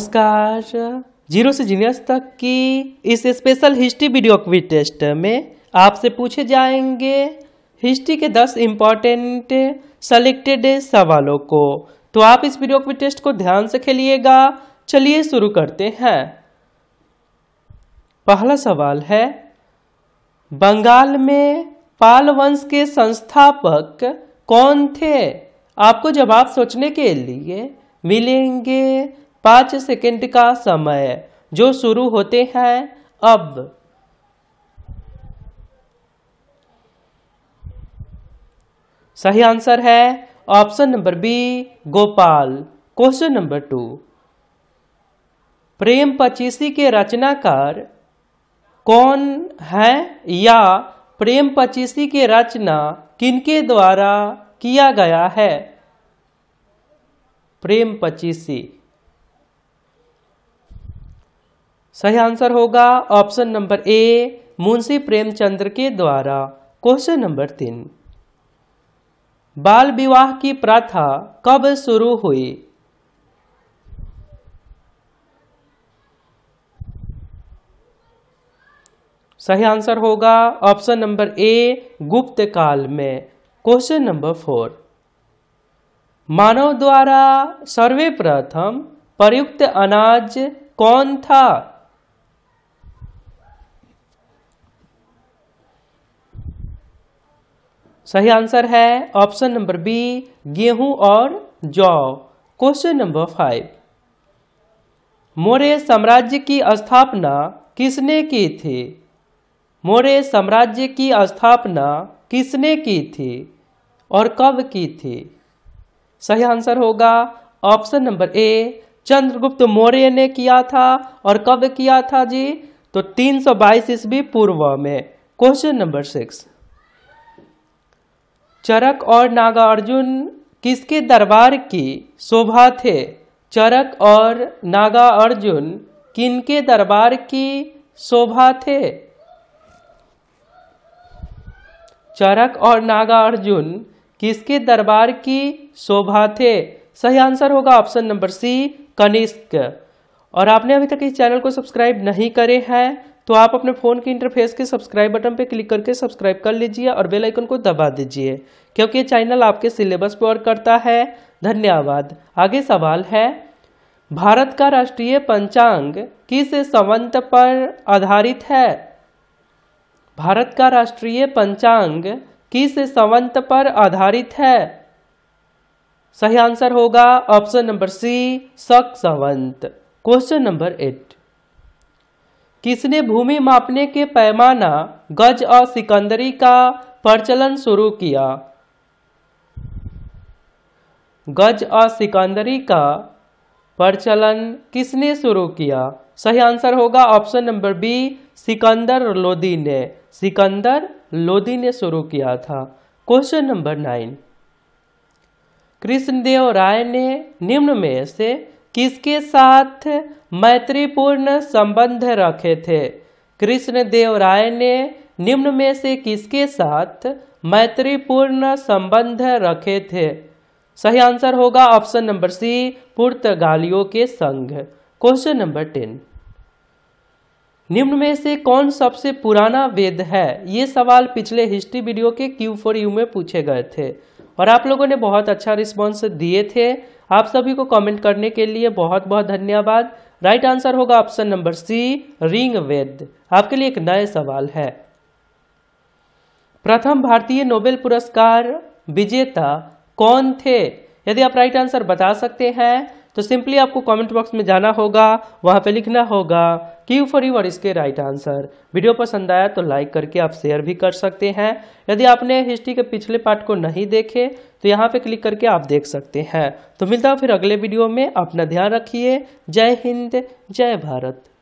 नमस्कार जीरो से जीनियस तक की इस special history video quiz test में आपसे पूछे जाएंगे हिस्ट्री के 10 इम्पॉर्टेंट सेलेक्टेड सवालों को तो आप इस वीडियो क्विज टेस्ट को ध्यान से खेलिएगा चलिए शुरू करते हैं पहला सवाल है बंगाल में पाल वंश के संस्थापक कौन थे आपको जवाब सोचने के लिए मिलेंगे पाँच सेकंड का समय जो शुरू होते हैं अब सही आंसर है option number B Gopal question number two Prem Pachisi के रचनाकार कौन है या प्रेम पचीसी के रचना किनके द्वारा किया गया है प्रेम पचीसी सही आंसर होगा option number A Munshi Premchandra के द्वारा क्वेश्चन नंबर तीन बाल विवाह की प्रथा कब शुरू हुई सही आंसर होगा ऑप्शन नंबर ए गुप्त काल में क्वेश्चन नंबर फोर मानव द्वारा सर्वे प्रथम प्रयुक्त अनाज कौन था सही आंसर है ऑप्शन नंबर बी गेहूं और जौ क्वेश्चन नंबर फाइव मौर्य साम्राज्य की स्थापना किसने की थी मौर्य साम्राज्य की स्थापना किसने की थी और कब की थी सही आंसर होगा option number A Chandragupta Maurya ने किया था और कब किया था जी तो 322 सौ ईस्वी पूर्व में क्वेश्चन नंबर सिक्स चरक और नागार्जुन किसके दरबार की शोभा थे चरक और नागार्जुन किनके दरबार की शोभा थे चरक और नागार्जुन किसके दरबार की शोभा थे सही आंसर होगा ऑप्शन नंबर सी कनिष्क और आपने अभी तक इस चैनल को सब्सक्राइब नहीं करे हैं तो आप अपने फ़ोन के इंटरफेस के सब्सक्राइब बटन पर क्लिक करके सब्सक्राइब कर लीजिए और बेल आइकन को दबा दीजिए क्योंकि ये चैनल आपके सिलेबस पर वर्क करता है धन्यवाद आगे सवाल है भारत का राष्ट्रीय पंचांग किस संवंत पर आधारित है भारत का राष्ट्रीय पंचांग किस संवंत पर आधारित है सही आंसर होगा ऑप्शन नंबर सी सक संवंत क्वेश्चन नंबर एट किसने भूमि मापने के पैमाना गज और सिकंदरी का प्रचलन शुरू किया गज और सिकंदरी का प्रचलन किसने शुरू किया सही आंसर होगा option number B Sikandar Lodi ने सिकंदर लोदी ने शुरू किया था question number nine Krishnadeva Raya ने निम्न में से किसके साथ मैत्रीपूर्ण संबंध रखे थे कृष्ण देव राय ने निम्न में से किसके साथ मैत्रीपूर्ण संबंध रखे थे सही आंसर होगा ऑप्शन नंबर सी पुर्तगालियों के संघ क्वेश्चन नंबर टेन निम्न में से कौन सबसे पुराना वेद है ये सवाल पिछले हिस्ट्री वीडियो के क्यू फोर यू में पूछे गए थे और आप लोगों ने बहुत अच्छा रिस्पॉन्स दिए थे आप सभी को कमेंट करने के लिए बहुत बहुत धन्यवाद राइट आंसर होगा option number C Rig Veda आपके लिए एक नए सवाल है प्रथम भारतीय नोबेल पुरस्कार विजेता कौन थे यदि आप राइट आंसर बता सकते हैं तो सिंपली आपको कमेंट बॉक्स में जाना होगा वहां पे लिखना होगा क्यू फॉर और इसके राइट आंसर वीडियो पसंद आया तो लाइक करके आप शेयर भी कर सकते हैं यदि आपने हिस्ट्री के पिछले पार्ट को नहीं देखे तो यहाँ पे क्लिक करके आप देख सकते हैं तो मिलता है फिर अगले वीडियो में अपना ध्यान रखिए जय हिंद जय भारत